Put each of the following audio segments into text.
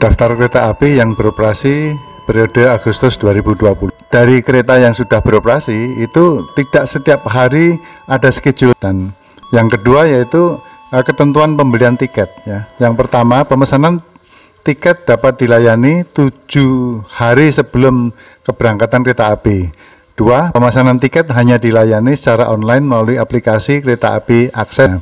Daftar kereta api yang beroperasi periode Agustus 2020. Dari kereta yang sudah beroperasi itu tidak setiap hari ada schedule dan yang kedua yaitu eh, ketentuan pembelian tiket ya. Yang pertama, pemesanan tiket dapat dilayani 7 hari sebelum keberangkatan kereta api. Dua, pemesanan tiket hanya dilayani secara online melalui aplikasi kereta api akses.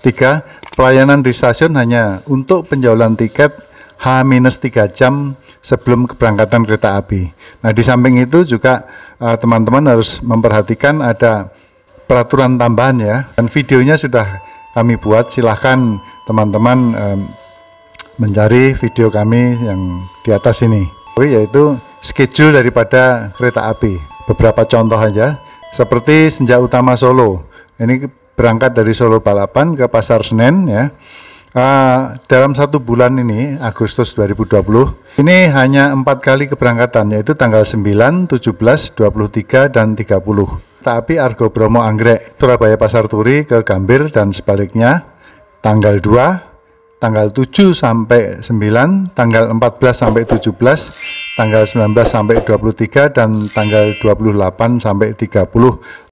Tiga, pelayanan di stasiun hanya untuk penjualan tiket H-3 jam sebelum keberangkatan kereta api. Nah, di samping itu juga eh, teman-teman uh, harus memperhatikan ada peraturan tambahan ya. Dan videonya sudah kami buat, silahkan teman-teman um, mencari video kami yang di atas ini. Yaitu schedule daripada kereta api. Beberapa contoh aja, seperti Senja Utama Solo. Ini berangkat dari Solo Balapan ke Pasar Senen ya Uh, dalam satu bulan ini, Agustus 2020, ini hanya empat kali keberangkatan, yaitu tanggal 9, 17, 23, dan 30. Tapi Argo Bromo Anggrek, Surabaya Pasar Turi ke Gambir dan sebaliknya, tanggal 2, tanggal 7 sampai 9, tanggal 14 sampai 17, tanggal 19 sampai 23, dan tanggal 28 sampai 30